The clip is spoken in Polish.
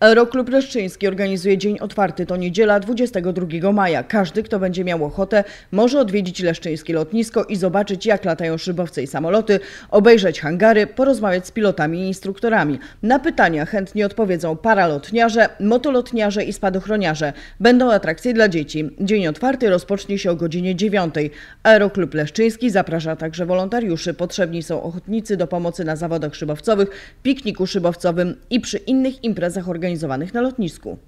Aeroklub Leszczyński organizuje Dzień Otwarty. To niedziela 22 maja. Każdy, kto będzie miał ochotę, może odwiedzić Leszczyńskie Lotnisko i zobaczyć, jak latają szybowce i samoloty, obejrzeć hangary, porozmawiać z pilotami i instruktorami. Na pytania chętnie odpowiedzą paralotniarze, motolotniarze i spadochroniarze. Będą atrakcje dla dzieci. Dzień Otwarty rozpocznie się o godzinie 9. Aeroklub Leszczyński zaprasza także wolontariuszy. Potrzebni są ochotnicy do pomocy na zawodach szybowcowych, pikniku szybowcowym i przy innych imprezach organizacyjnych zorganizowanych na lotnisku.